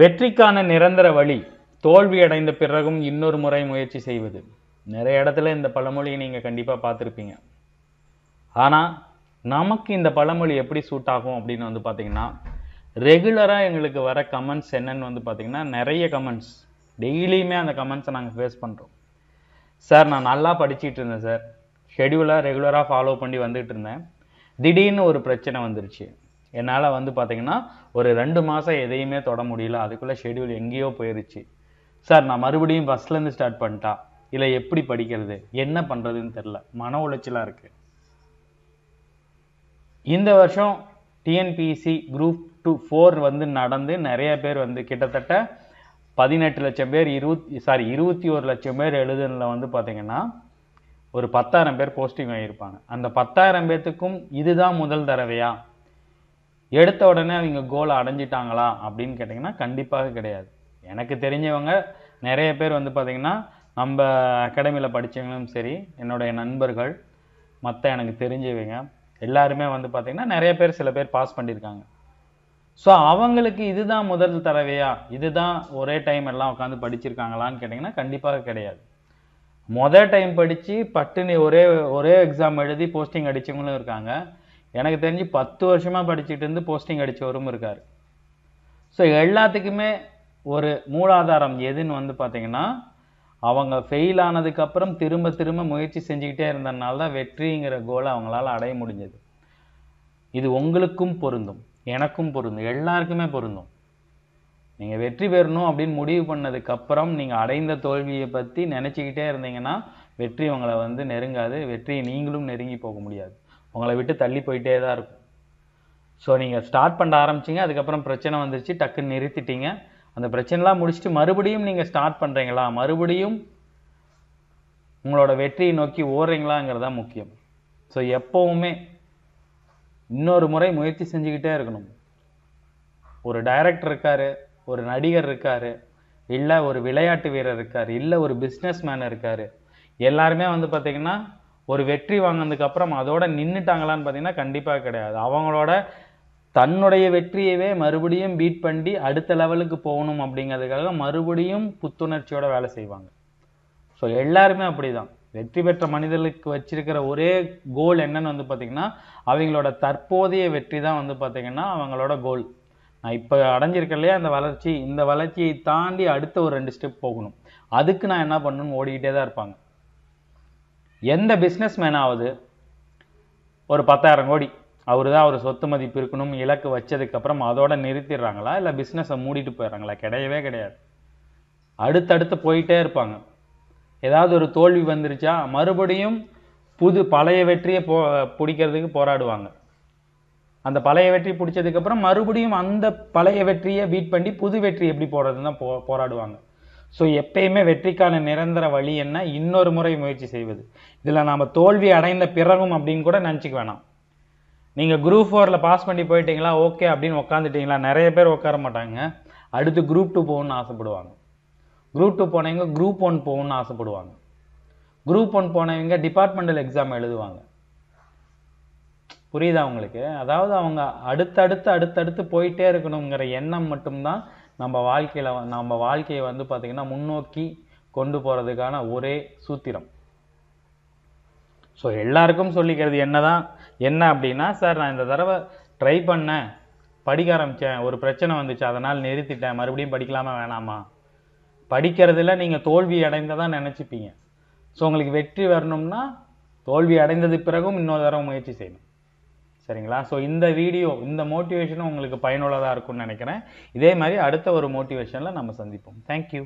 வெற்றிக்கான நிரந்தர வழி தோல்வி அடைந்த பிறகும் இன்னொரு முறை முயற்சி செய்வது நிறைய இடத்துல இந்த பழமொழியை நீங்கள் கண்டிப்பாக பார்த்துருப்பீங்க ஆனால் நமக்கு இந்த பழமொழி எப்படி சூட் ஆகும் அப்படின்னு வந்து பார்த்திங்கன்னா ரெகுலராக எங்களுக்கு வர கமெண்ட்ஸ் என்னன்னு வந்து பார்த்திங்கன்னா நிறைய கமெண்ட்ஸ் டெய்லியுமே அந்த கமெண்ட்ஸை நாங்கள் ஃபேஸ் பண்ணுறோம் சார் நான் நல்லா படிச்சுட்டு இருந்தேன் சார் ஷெடியூலாக ரெகுலராக ஃபாலோ பண்ணி வந்துகிட்டு இருந்தேன் திடீர்னு ஒரு பிரச்சனை வந்துருச்சு என்னால் வந்து பார்த்திங்கன்னா ஒரு ரெண்டு மாதம் எதையுமே தொட முடியல அதுக்குள்ளே ஷெடியூல் எங்கேயோ போயிருச்சு சார் நான் மறுபடியும் ஃபஸ்ட்லேருந்து ஸ்டார்ட் பண்ணிட்டா இல்லை எப்படி படிக்கிறது என்ன பண்ணுறதுன்னு தெரில மன உளைச்சலாக இருக்குது இந்த வருஷம் டிஎன்பிசி குரூப் டூ ஃபோர் வந்து நடந்து நிறைய பேர் வந்து கிட்டத்தட்ட பதினெட்டு லட்சம் பேர் இருபத்தி சாரி இருபத்தி ஒரு லட்சம் பேர் எழுதுனில் வந்து பார்த்திங்கன்னா ஒரு பத்தாயிரம் பேர் போஸ்டிங் வாங்கியிருப்பாங்க அந்த பத்தாயிரம் பேர்த்துக்கும் இதுதான் முதல் தடவையா எடுத்த உடனே அவங்க கோலை அடைஞ்சிட்டாங்களா அப்படின்னு கேட்டிங்கன்னா கண்டிப்பாக கிடையாது எனக்கு தெரிஞ்சவங்க நிறைய பேர் வந்து பார்த்திங்கன்னா நம்ம அகாடமியில் படித்தவங்களும் சரி என்னுடைய நண்பர்கள் மற்ற எனக்கு தெரிஞ்சவங்க எல்லாருமே வந்து பார்த்திங்கன்னா நிறைய பேர் சில பேர் பாஸ் பண்ணியிருக்காங்க ஸோ அவங்களுக்கு இதுதான் முதல் தடவையா இதுதான் ஒரே டைம் எல்லாம் உட்காந்து படிச்சிருக்காங்களான்னு கேட்டிங்கன்னா கண்டிப்பாக கிடையாது மொதல் டைம் படித்து பட்டுனு ஒரே ஒரே எக்ஸாம் எழுதி போஸ்டிங் அடித்தவங்களும் இருக்காங்க எனக்கு தெரிஞ்சு பத்து வருஷமாக படிச்சுட்டு இருந்து போஸ்டிங் அடித்தவரும் இருக்கார் ஸோ எல்லாத்துக்குமே ஒரு மூலாதாரம் எதுன்னு வந்து பார்த்திங்கன்னா அவங்க ஃபெயில் ஆனதுக்கப்புறம் திரும்ப திரும்ப முயற்சி செஞ்சுக்கிட்டே இருந்ததுனால தான் வெற்றிங்கிற கோலை அவங்களால அடைய முடிஞ்சது இது உங்களுக்கும் பொருந்தும் எனக்கும் பொருந்தும் எல்லாருக்குமே பொருந்தும் நீங்கள் வெற்றி பெறணும் அப்படின்னு முடிவு பண்ணதுக்கப்புறம் நீங்கள் அடைந்த தோல்வியை பற்றி நினச்சிக்கிட்டே இருந்தீங்கன்னா வெற்றி உங்களை வந்து நெருங்காது வெற்றியை நீங்களும் நெருங்கி போக முடியாது உங்களை விட்டு தள்ளி போயிட்டே தான் இருக்கும் ஸோ நீங்கள் ஸ்டார்ட் பண்ண ஆரம்பிச்சிங்க அதுக்கப்புறம் பிரச்சனை வந்துருச்சு டக்குன்னு நிறுத்திட்டீங்க அந்த பிரச்சனைலாம் முடிச்சுட்டு மறுபடியும் நீங்கள் ஸ்டார்ட் பண்ணுறீங்களா மறுபடியும் உங்களோட வெற்றியை நோக்கி ஓடுறீங்களாங்கிறதா முக்கியம் ஸோ எப்போவுமே இன்னொரு முறை முயற்சி செஞ்சுக்கிட்டே இருக்கணும் ஒரு டைரக்டர் இருக்கார் ஒரு நடிகர் இருக்கார் இல்லை ஒரு விளையாட்டு வீரர் இருக்கார் இல்லை ஒரு பிஸ்னஸ் மேன் இருக்கார் எல்லாருமே வந்து பார்த்திங்கன்னா ஒரு வெற்றி வாங்கினதுக்கப்புறம் அதோட நின்றுட்டாங்களான்னு பார்த்தீங்கன்னா கண்டிப்பாக கிடையாது அவங்களோட தன்னுடைய வெற்றியவே மறுபடியும் பீட் பண்ணி அடுத்த லெவலுக்கு போகணும் அப்படிங்கிறதுக்காக மறுபடியும் புத்துணர்ச்சியோட வேலை செய்வாங்க ஸோ எல்லாருமே அப்படி தான் வெற்றி பெற்ற மனிதர்களுக்கு வச்சிருக்கிற ஒரே கோல் என்னன்னு வந்து பார்த்திங்கன்னா அவங்களோட தற்போதைய வெற்றி தான் வந்து பார்த்திங்கன்னா அவங்களோட கோல் நான் இப்போ அடைஞ்சிருக்கேன் இல்லையா அந்த வளர்ச்சி இந்த வளர்ச்சியை தாண்டி அடுத்த ஒரு ரெண்டு ஸ்டெப் போகணும் அதுக்கு நான் என்ன பண்ணணும்னு ஓடிக்கிட்டே தான் இருப்பாங்க எந்த பிஸ்னஸ் மேனாவது ஒரு பத்தாயிரம் கோடி அவர் தான் அவர் சொத்து மதிப்பு இருக்கணும் இலக்கு வச்சதுக்கப்புறம் அதோட நிறுத்திடுறாங்களா இல்லை பிஸ்னஸை மூடிட்டு போயிடுறாங்களா கிடையவே கிடையாது அடுத்தடுத்து போயிட்டே இருப்பாங்க ஏதாவது ஒரு தோல்வி வந்துருச்சா மறுபடியும் புது பழைய வெற்றியை போ பிடிக்கிறதுக்கு போராடுவாங்க அந்த பழைய வெற்றி பிடிச்சதுக்கப்புறம் மறுபடியும் அந்த பழைய வெற்றியை பீட் பண்ணி புது வெற்றி எப்படி போடுறதுன்னு தான் போ போராடுவாங்க ஸோ எப்பயுமே வெற்றிக்கான நிரந்தர வழி என்ன இன்னொரு முறை முயற்சி செய்வது இதில் நாம் தோல்வி அடைந்த பிறகும் அப்படின்னு கூட நினச்சிக்க வேணாம் நீங்கள் குரூப் ஃபோரில் பாஸ் பண்ணி போயிட்டீங்களா ஓகே அப்படின்னு உட்காந்துட்டிங்களா நிறைய பேர் உட்கார மாட்டாங்க அடுத்து குரூப் டூ போகணுன்னு ஆசைப்படுவாங்க குரூப் டூ போனவங்க குரூப் ஒன் போகணுன்னு ஆசைப்படுவாங்க குரூப் ஒன் போனவங்க டிபார்ட்மெண்டல் எக்ஸாம் எழுதுவாங்க புரியுதா அவங்களுக்கு அதாவது அவங்க அடுத்தடுத்து அடுத்தடுத்து போயிட்டே இருக்கணுங்கிற எண்ணம் மட்டும்தான் நம்ம வாழ்க்கையில் நம்ம வாழ்க்கையை வந்து பார்த்திங்கன்னா முன்னோக்கி கொண்டு போகிறதுக்கான ஒரே சூத்திரம் ஸோ எல்லாருக்கும் சொல்லிக்கிறது என்ன தான் என்ன அப்படின்னா சார் நான் இந்த தடவை ட்ரை பண்ணேன் படிக்க ஆரம்பித்தேன் ஒரு பிரச்சனை வந்துச்சு அதனால் நிறுத்திட்டேன் மறுபடியும் படிக்கலாமா வேணாமா படிக்கிறதுல நீங்கள் தோல்வி அடைந்ததாக நினச்சிப்பீங்க ஸோ உங்களுக்கு வெற்றி வரணும்னா தோல்வி அடைந்தது பிறகும் இன்னொரு தடவை முயற்சி செய்யணும் சரிங்களா ஸோ இந்த வீடியோ இந்த மோட்டிவேஷனும் உங்களுக்கு பயனுள்ளதாக இருக்கும்னு நினைக்கிறேன் இதே மாதிரி அடுத்த ஒரு மோட்டிவேஷனில் நம்ம சந்திப்போம் தேங்க்யூ